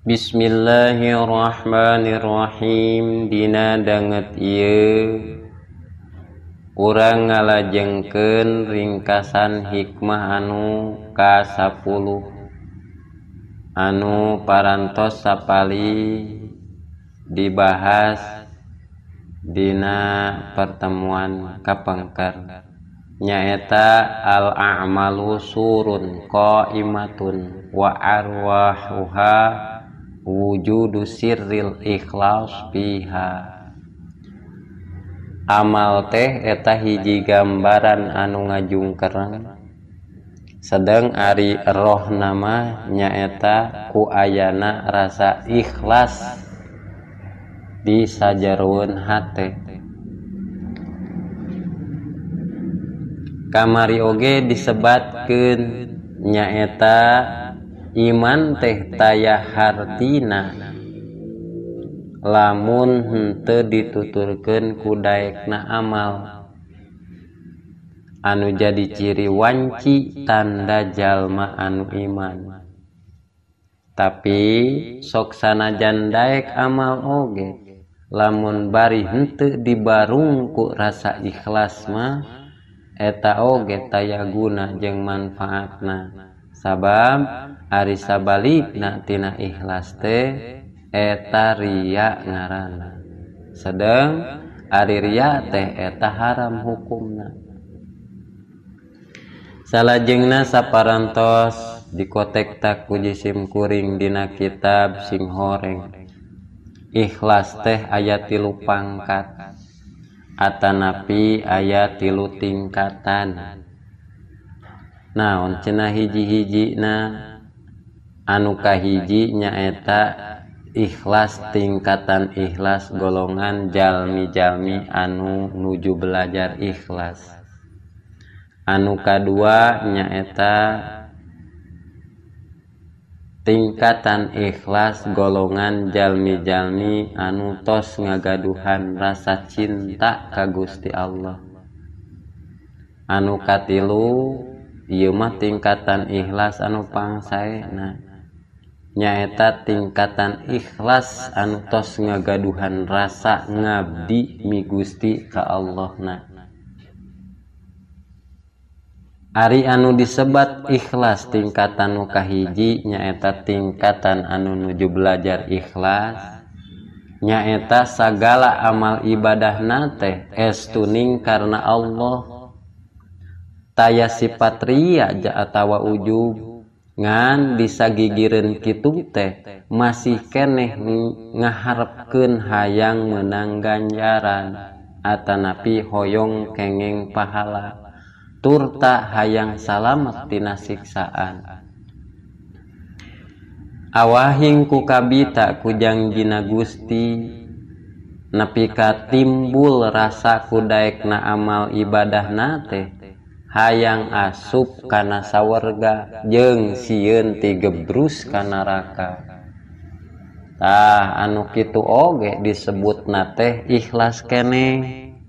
Hai Bismillahirrohmanirrohim Dina banget orang ngalajengken ringkasan hikmah anu kaspul anu paranto sapali dibahas Dina pertemuan maka Pangkar nyaeta al-ahmalu surun qimaimaun waarwahha wujudus siril ikhlas piha amal teh eta hiji gambaran Anu ngajungker sedang Ari roh nama nyaeta kuayayana rasa ikhlas di sajaun htT kamari Oge disebatkannyaeta yang iman teh tay hart lamun hente dituturken kudaek nah amal anu jadi ciri wanci tanda jalmaan iman tapi soksana jandaek amal oge lamun barinte dibarungku rasa ikhlasma eta oge taya guna je manfaat Nah nah sabab Arisaba Natina ikhlas teh etaria ngaana sedang Ariria teh eta haram hukumnya salah jengnah apantos di kotek tak kujisimkuring Dina kitab sing goreng ikhlas tehatilupangkat Atanapi ayat tilu tingkatan di Tá Nanajihiji na anukahii nyaeta ikhlas tingkatan ikhlas golongan jalmi jami anu nuju belajar ikhlas anuka dua nyaeta tingkatan ikhlas golongan jalmijalmi anu tos ngagaduhan rasa cinta kagusti Allah anuka tilu mah tingkatan ikhlas anu pangsa nyaeta tingkatan ikhlas Santotosnyagaduhan rasa ngabdi mi Gusti ke Allah na Ari Anu disebat ikhlas tingkatan mukahii nyaeta tingkatan anu nuju belajar ikhlas nyaeta segala amal ibadah nate es tuning karena Allahu taya sipatria jatawa Uju ngan bisa giggirn Ki teh masihkeneh nih ngaharpken hayang menangganjaran At napi hoyongkenngeng pahala turta hayang salamettina siksaan Awahing ku kaita kujang jna Gusti nepika timbul rasa kudaek na amal ibadah nate hayang asup karena sawwarga jeng siun ti gebrus karena raka ah, anuk itu Oge disebutnate ikhlaskenningngan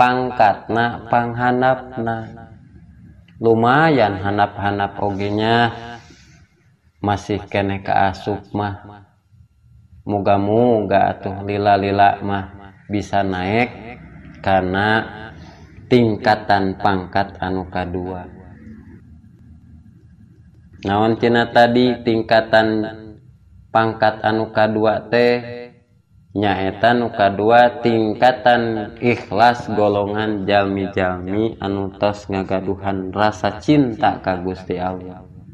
pangkat napanghanapna lumayan hanap-hanap ognya masih kene ke asup mah mugamuga atuh lila-lila mah bisa naik karena tingkatan pangkat anuka2 nawan C tadi tingkatan dan pangkat anuka2tnyahetan uka2 tingkatan ikhlas golongan jami Jami anutos ngagaduhan rasa cinta Ka Gusti Aulia Allah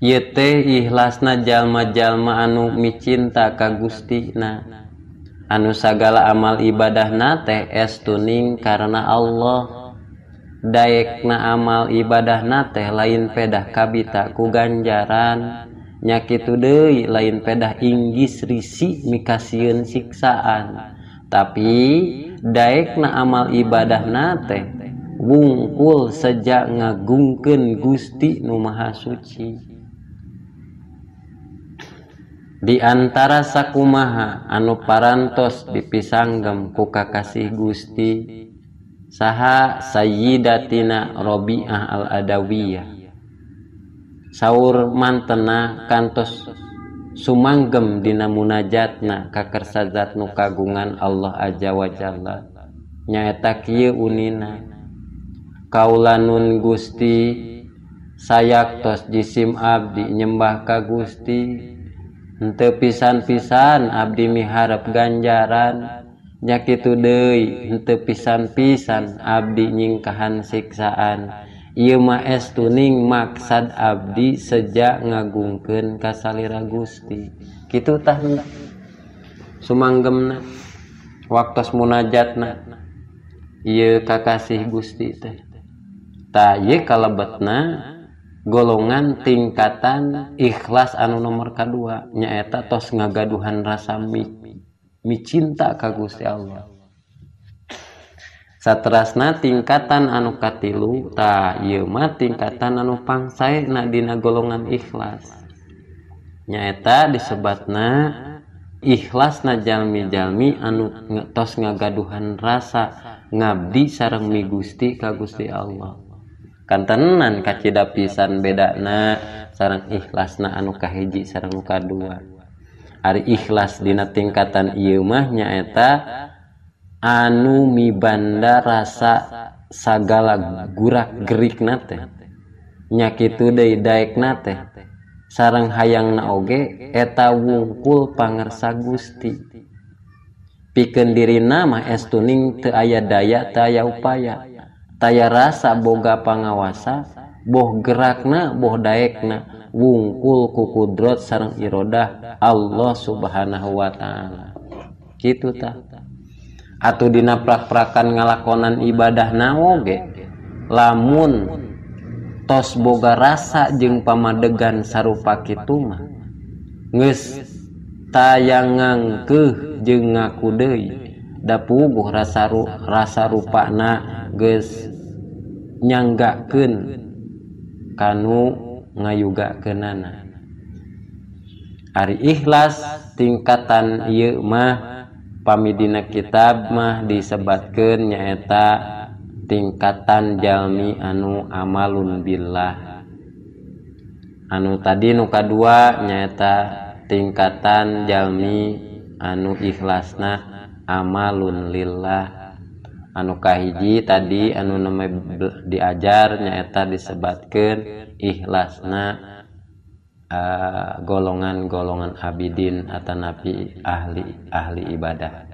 yetT ikhlas Najallma Jalma anumi cinta Kagusti nana Anusagala amal ibadah nate es tuning karena Allah Dayekna amal ibadah nateh lain pedah kabita kuganjaran, nyakitud De lain pedah ingissrisik mikasiun siksaan tapi Dayna amal ibadah nate bungkul sejak ngagungken gusti Nuaha suci. diantara sakumamaha anuparanantos di pisangagem kukakasih Gusti saha Sayidatinarobiah al-adawiah Saur mantena kantos sumagem di Nammunjatna kakarsazatnu kagungan Allah aja wajarllanyatakunina Kaulaun guststi sayatos jisim Abdi nyembah Ka Gusti, tepisan-pisan Abdi miharp ganjaran yak De tepisan-pisan Abdi nyingkahan siksaan es tuning maksad Abdi sejak ngaguken kasaliira Gusti gitu tahu Suang Gena waktu munajatna y Kakasi Gusti tay kalau bena Golongan tingkatan ikhlas anu nomor keduanyaeta tos ngagaduhan rasa mimi Micinta kagusi Allah Saterasna tingkatan anukatilutama tingkatan anu pangsai Nadina golongan ikhlasnyata disebatnya Ihlas najjalmi Jami anu ngetos ngagaduhan rasa ngadi sarang menggusti kagusti Allah kan tenan kacitada pisan beda nah sarang ikhlas nah Ankah hijji sarangmukadu hari ikhlas dina tingkatanmahnyaeta anu mibanda rasa sagalagurageriiknate nyanate sarang hayang nage eta wungkul panersa Gusti piken diri nama es tuning te aya dayak taya upaya saya rasa boga pengawasa boh gerakna boh Dayekna ungkul kukudrot serrang irodah Allah subhanahu Wa Ta'ala gitu atau dinprakprakkan ngalakonan ibadah nawoge lamun tos Boga rasa jeng pemadegan sarupamahnges tayangan ke jengakudei dapur boh rasa rasa ruakna ges nyaken kanu ngayuga ke Ari ikhlas tingkatan yukmah pamidina kitab mah disebabkan nyata tingkatan Jami anu amalun Billlah anu tadi nuka dua nyata tingkatan Jami anu ikhlas nah amalun lilla anu kahiji tadi anu nama diajar nyaeta disebatkan ikhlasna golongan-golongan uh, Abidin atau nabi ahli ahli ibadah